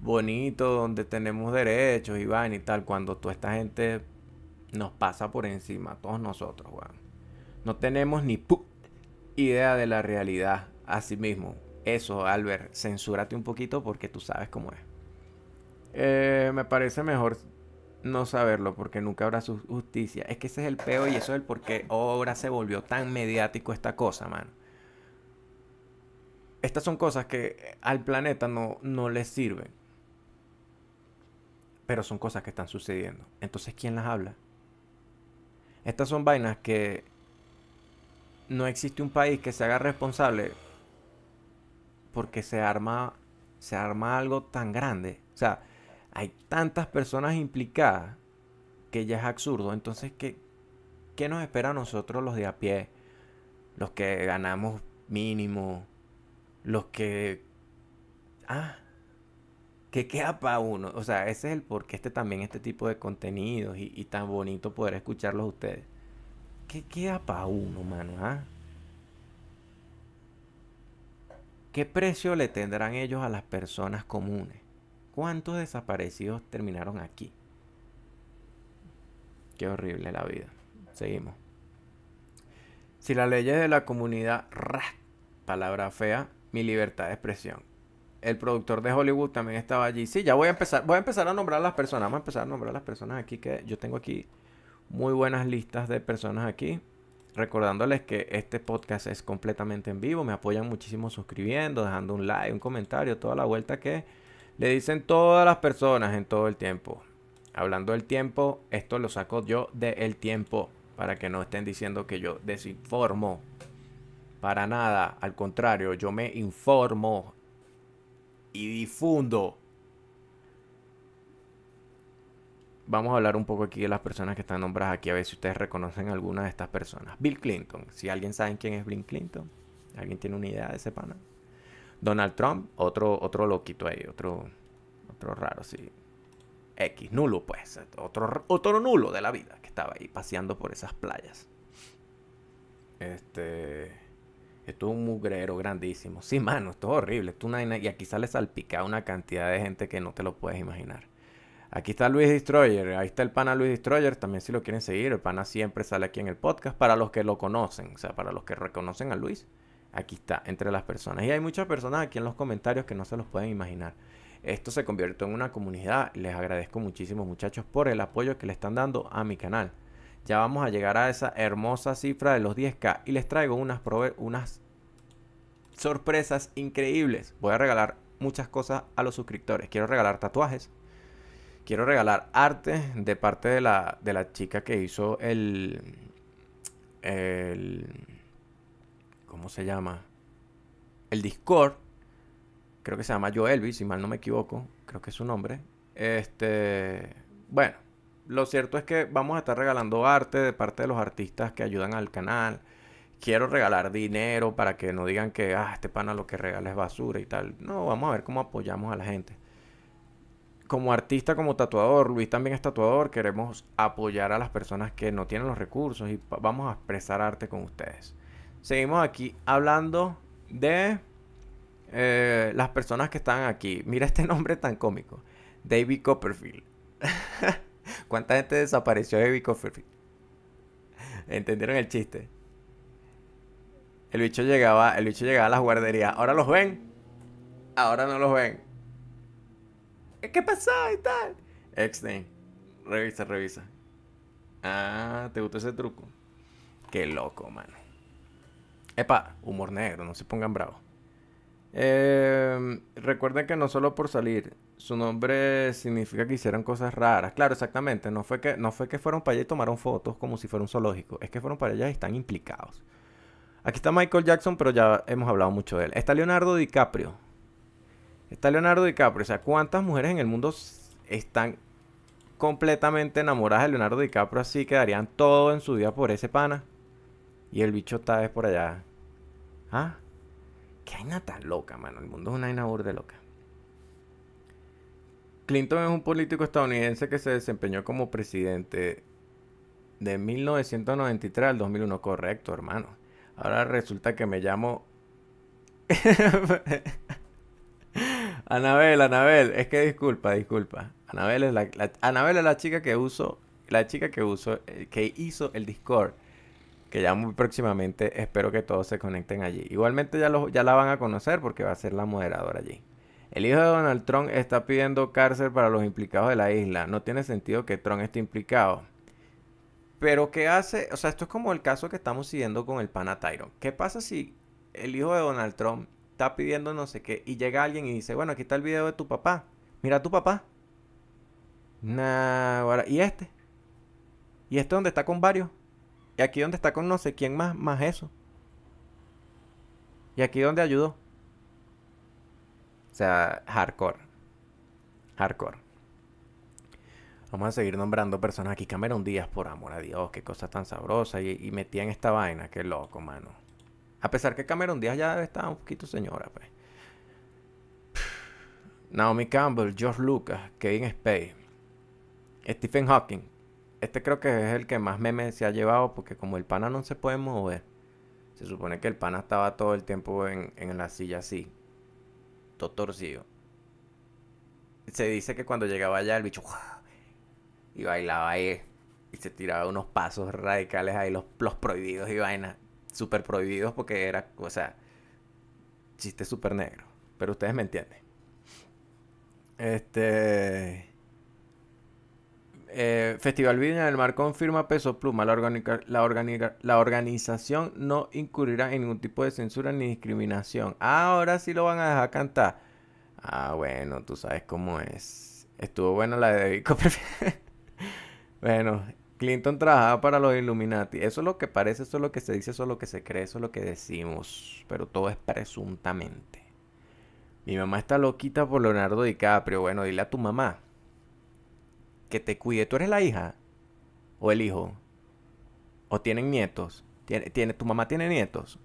bonito donde tenemos derechos y van y tal, cuando toda esta gente nos pasa por encima, todos nosotros, weón. No tenemos ni idea de la realidad así mismo. Eso, Albert, censúrate un poquito porque tú sabes cómo es. Eh, me parece mejor no saberlo porque nunca habrá su justicia. Es que ese es el peo y eso es el por qué ahora se volvió tan mediático esta cosa, mano. Estas son cosas que al planeta no, no les sirven. Pero son cosas que están sucediendo. Entonces, ¿quién las habla? Estas son vainas que no existe un país que se haga responsable porque se arma se arma algo tan grande. O sea, hay tantas personas implicadas que ya es absurdo. Entonces, ¿qué, nos espera a nosotros los de a pie? Los que ganamos mínimo, los que... Ah, ¿qué queda para uno. O sea, ese es el porqué este también, este tipo de contenidos y, tan bonito poder escucharlos ustedes. ¿Qué queda para uno, mano? Ah. ¿Qué precio le tendrán ellos a las personas comunes? ¿Cuántos desaparecidos terminaron aquí? Qué horrible la vida. Seguimos. Si las leyes de la comunidad, palabra fea, mi libertad de expresión. El productor de Hollywood también estaba allí. Sí, ya voy a empezar, voy a empezar a nombrar las personas. Vamos a empezar a nombrar las personas aquí que yo tengo aquí muy buenas listas de personas aquí. Recordándoles que este podcast es completamente en vivo. Me apoyan muchísimo suscribiendo, dejando un like, un comentario, toda la vuelta que le dicen todas las personas en todo el tiempo. Hablando del tiempo, esto lo saco yo de El Tiempo. Para que no estén diciendo que yo desinformo. Para nada. Al contrario, yo me informo y difundo. Vamos a hablar un poco aquí de las personas que están nombradas aquí, a ver si ustedes reconocen alguna de estas personas. Bill Clinton, si alguien sabe quién es Bill Clinton, alguien tiene una idea de ese pana. Donald Trump, otro, otro loquito ahí, otro, otro raro, sí. X, nulo pues, otro, otro nulo de la vida que estaba ahí paseando por esas playas. Este. Esto es un mugrero grandísimo. Sí, mano, esto es horrible. y aquí sale salpicada una cantidad de gente que no te lo puedes imaginar. Aquí está Luis Destroyer. Ahí está el pana Luis Destroyer. También si lo quieren seguir, el pana siempre sale aquí en el podcast para los que lo conocen. O sea, para los que reconocen a Luis aquí está, entre las personas. Y hay muchas personas aquí en los comentarios que no se los pueden imaginar. Esto se convirtió en una comunidad. Les agradezco muchísimo muchachos por el apoyo que le están dando a mi canal. Ya vamos a llegar a esa hermosa cifra de los 10k y les traigo unas, unas sorpresas increíbles. Voy a regalar muchas cosas a los suscriptores. Quiero regalar tatuajes. Quiero regalar arte de parte de la, de la chica que hizo el, el ¿Cómo se llama? El Discord. Creo que se llama Joe Elvis, si mal no me equivoco. Creo que es su nombre. Este. Bueno, lo cierto es que vamos a estar regalando arte de parte de los artistas que ayudan al canal. Quiero regalar dinero para que no digan que ah, este pana lo que regala es basura y tal. No, vamos a ver cómo apoyamos a la gente. Como artista, como tatuador, Luis también es tatuador, queremos apoyar a las personas que no tienen los recursos y vamos a expresar arte con ustedes. Seguimos aquí hablando de eh, las personas que están aquí. Mira este nombre tan cómico. David Copperfield. ¿Cuánta gente desapareció David Copperfield? ¿Entendieron el chiste? El bicho llegaba, el bicho llegaba a las guarderías. Ahora los ven. Ahora no los ven. ¿Qué pasó y tal? name. Revisa, revisa. Ah, ¿te gustó ese truco? Qué loco, mano. Epa, humor negro, no se pongan bravos. Em, recuerden que no solo por salir, su nombre significa que hicieron cosas raras. Claro, exactamente. No fue que, no fue que fueron para allá y tomaron fotos como si fuera un zoológico. Es que fueron para allá y están implicados. Aquí está Michael Jackson, pero ya hemos hablado mucho de él. Está Leonardo DiCaprio. Está Leonardo DiCaprio. O sea, ¿cuántas mujeres en el mundo están completamente enamoradas de Leonardo DiCaprio así que todo en su vida por ese pana? Y el bicho está vez por allá. ¿Ah? Qué vaina tan loca, mano. El mundo es una vaina burda loca. Clinton es un político estadounidense que se desempeñó como presidente de 1993 al 2001. Correcto, hermano. Ahora resulta que me llamo... Anabel, Anabel. Es que disculpa, disculpa. Anabel es la, Anabel es la chica que uso... La chica que usó, eh, que hizo el Discord que ya muy próximamente espero que todos se conecten allí. Igualmente ya, ya la van a conocer porque va a ser la moderadora allí. El hijo de Donald Trump está pidiendo cárcel para los implicados de la isla. No tiene sentido que Trump esté implicado. Pero ¿qué hace? O sea, esto es como el caso que estamos siguiendo con el pana Tyron. ¿Qué pasa si el hijo de Donald Trump está pidiendo no sé qué y llega alguien y dice, bueno, aquí está el video de tu papá. Mira tu papá. ¿y este? ¿Y este donde está con varios? Y aquí donde está con no sé quién más, más eso. Y aquí donde ayudó. O sea, hardcore. Hardcore. Vamos a seguir nombrando personas aquí. Cameron Díaz, por amor a Dios, qué cosa tan sabrosa. Y, y metía en esta vaina, qué loco, mano. A pesar que Cameron Díaz ya estaba un poquito señora, pues. Naomi Campbell, George Lucas, Kevin Spade, Stephen Hawking, este creo que es el que más memes se ha llevado porque como el pana no se puede mover, se supone que el pana estaba todo el tiempo en, la silla así, todo torcido. Se dice que cuando llegaba allá el bicho y bailaba ahí y se tiraba unos pasos radicales ahí, los, los prohibidos y vainas, súper prohibidos porque era, o sea, chiste súper negro, pero ustedes me entienden. Este... Eh, Festival Festival en el Mar confirma Peso Pluma. La, la, organización no incurrirá en ningún tipo de censura ni discriminación. Ahora sí lo van a dejar cantar. Ah, bueno, tú sabes cómo es. Estuvo buena la de bueno, Clinton trabajaba para los Illuminati. Eso es lo que parece, eso es lo que se dice, eso es lo que se cree, eso es lo que decimos. Pero todo es presuntamente. Mi mamá está loquita por Leonardo DiCaprio. Bueno, dile a tu mamá que te cuide. ¿Tú eres la hija? ¿O el hijo? ¿O tienen nietos? ¿Tiene, tiene, ¿Tu mamá tiene nietos?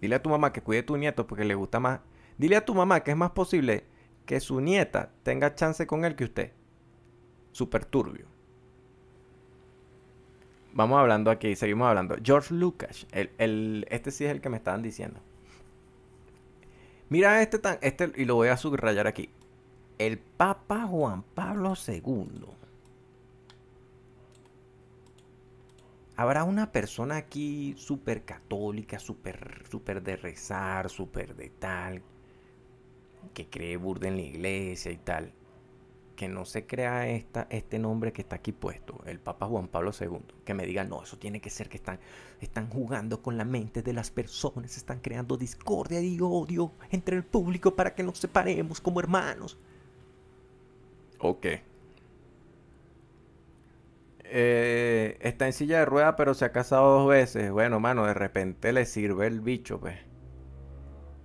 Dile a tu mamá que cuide a tu nieto porque le gusta más. Dile a tu mamá que es más posible que su nieta tenga chance con él que usted. Super turbio. Vamos hablando aquí, seguimos hablando. George Lucas, el, este sí es el que me estaban diciendo. Mira este tan, este, y lo voy a subrayar aquí el Papa Juan Pablo II. Habrá una persona aquí súper católica, súper super de rezar, súper de tal, que cree burda en la iglesia y tal, que no se crea esta, este nombre que está aquí puesto, el Papa Juan Pablo II, que me diga, no, eso tiene que ser que están, están jugando con la mente de las personas, están creando discordia y odio entre el público para que nos separemos como hermanos. Ok. Eh, está en silla de ruedas pero se ha casado dos veces. Bueno, mano, de repente le sirve el bicho, pues.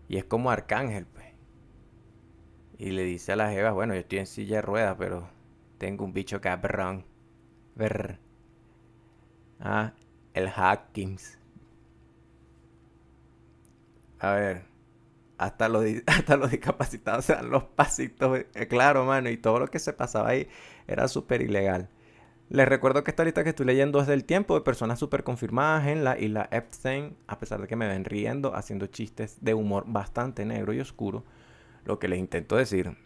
Y es como arcángel, pues. Y le dice a las jevas, bueno, yo estoy en silla de ruedas, pero tengo un bicho cabrón. Ver. Ah, el Hackings. A ver hasta los, hasta los discapacitados o sea los pasitos, eh, eh, claro, mano, y todo lo que se pasaba ahí era súper ilegal. Les recuerdo que esta lista que estoy leyendo es del tiempo de personas súper confirmadas en la isla Epstein, a pesar de que me ven riendo, haciendo chistes de humor bastante negro y oscuro. Lo que les intento decir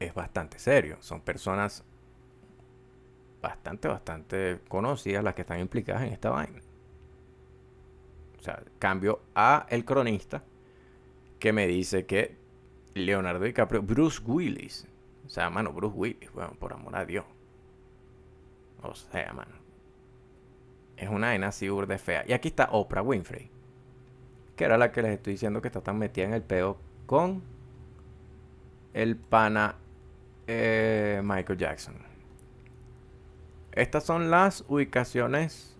es bastante serio. Son personas bastante, bastante conocidas las que están implicadas en esta vaina. O sea, cambio a el cronista que me dice que Leonardo DiCaprio, Bruce Willis, o sea, mano, Bruce Willis, bueno, por amor a Dios. O sea, mano. Es una vaina así de fea. Y aquí está Oprah Winfrey. Que era la que les estoy diciendo que está tan metida en el pedo con el pana eh, Michael Jackson. Estas son las ubicaciones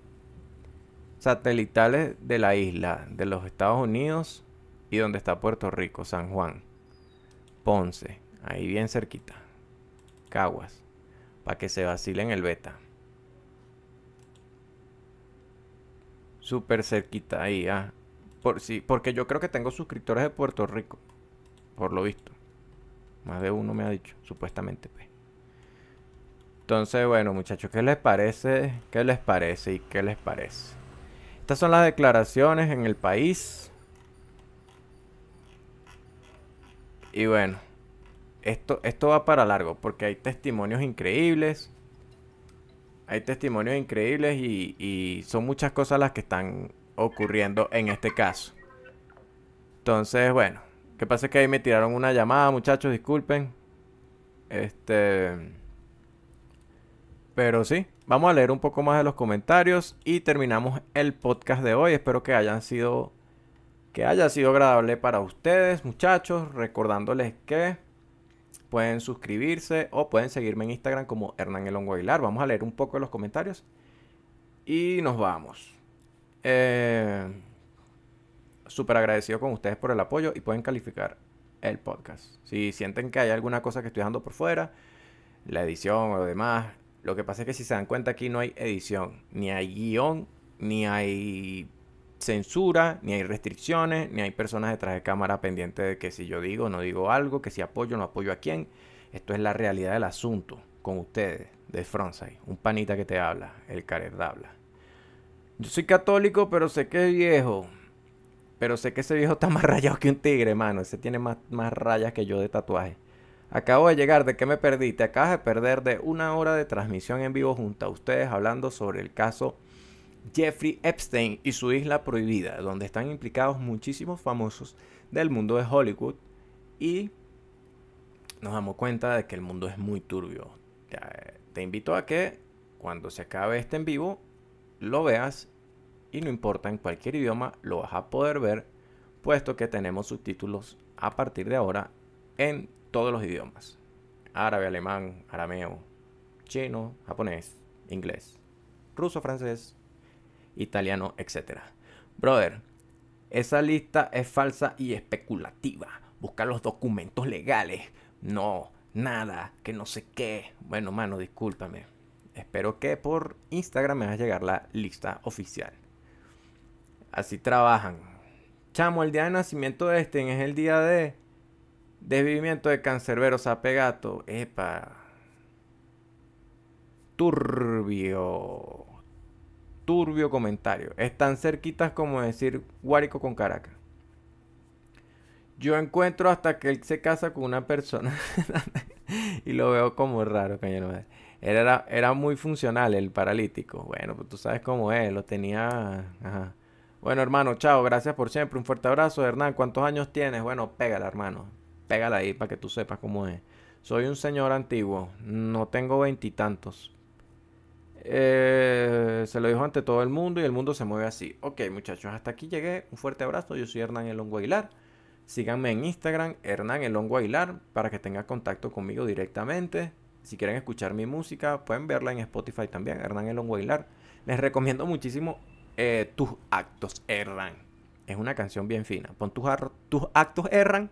satelitales de la isla de los Estados Unidos donde está Puerto Rico, San Juan. Ponce, ahí bien cerquita. Caguas, para que se vacilen el beta. Súper cerquita ahí, ah. Por, sí, porque yo creo que tengo suscriptores de Puerto Rico, por lo visto. Más de uno me ha dicho, supuestamente. Pues. Entonces, bueno, muchachos, ¿qué les parece? ¿Qué les parece y qué les parece? Estas son las declaraciones en el país. Y bueno, esto, esto va para largo porque hay testimonios increíbles. Hay testimonios increíbles y, son muchas cosas las que están ocurriendo en este caso. Entonces, bueno, que pasa es que ahí me tiraron una llamada, muchachos, disculpen. Este. Pero sí, vamos a leer un poco más de los comentarios y terminamos el podcast de hoy. Espero que hayan sido que haya sido agradable para ustedes, muchachos. Recordándoles que pueden suscribirse o pueden seguirme en Instagram como Hernán Elongo Aguilar. Vamos a leer un poco de los comentarios y nos vamos. Eh, súper agradecido con ustedes por el apoyo y pueden calificar el podcast. Si sienten que hay alguna cosa que estoy dejando por fuera, la edición o lo demás, lo que pasa es que si se dan cuenta aquí no hay edición, ni hay guión, ni hay censura, ni hay restricciones, ni hay personas detrás de cámara pendientes de que si yo digo no digo algo, que si apoyo no apoyo a quién. Esto es la realidad del asunto con ustedes, de Frontside, un panita que te habla, el carer habla. Yo soy católico, pero sé que es viejo. Pero sé que ese viejo está más rayado que un tigre, mano. Ese tiene más, más rayas que yo de tatuaje. Acabo de llegar, ¿de qué me perdí? Te acabas de perder de una hora de transmisión en vivo junto a ustedes hablando sobre el caso Jeffrey Epstein y su isla prohibida, donde están implicados muchísimos famosos del mundo de Hollywood y nos damos cuenta de que el mundo es muy turbio. Eh, te invito a que cuando se acabe este en vivo lo veas y no importa en cualquier idioma lo vas a poder ver puesto que tenemos subtítulos a partir de ahora en todos los idiomas. Árabe, alemán, arameo, chino, japonés, inglés, ruso, francés, italiano, etcétera Brother, esa lista es falsa y especulativa. Busca los documentos legales. No, nada, que no sé qué. Bueno, mano, discúlpame. Espero que por Instagram me a llegar la lista oficial. Así trabajan. Chamo, el día de nacimiento de este es el día de desvivimiento de cancerbero Apegato Epa. Turbio turbio comentario. Están cerquitas como decir Guárico con Caracas. Yo encuentro hasta que él se casa con una persona y lo veo como raro, cañón. Era, era muy funcional el paralítico. Bueno, pues tú sabes cómo es, lo tenía. Bueno, hermano, chao, gracias por siempre. Un fuerte abrazo, Hernán. ¿Cuántos años tienes? Bueno, pégala, hermano. Pégala ahí para que tú sepas cómo es. Soy un señor antiguo, no tengo veintitantos. Eh, se lo dijo ante todo el mundo y el mundo se mueve así. Ok, muchachos, hasta aquí llegué. Un fuerte abrazo. Yo soy Hernán Elongo Aguilar. Síganme en Instagram, Hernán Elongo Aguilar, para que tengan contacto conmigo directamente. Si quieren escuchar mi música, pueden verla en Spotify también, Hernán Elongo Aguilar. Les recomiendo muchísimo eh, Tus Actos Erran. Es una canción bien fina. Pon tus, actos erran.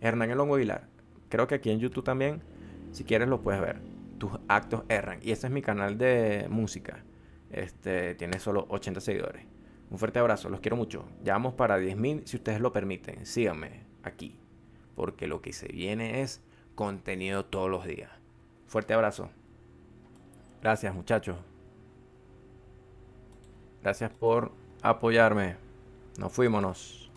Hernán Elongo Aguilar. Creo que aquí en YouTube también, si quieres, lo puedes ver tus actos erran. Y este es mi canal de música. Este, tiene solo 80 seguidores. Un fuerte abrazo, los quiero mucho. Ya para 10.000 si ustedes lo permiten. Síganme aquí, porque lo que se viene es contenido todos los días. Fuerte abrazo. Gracias, muchachos. Gracias por apoyarme. Nos fuimos.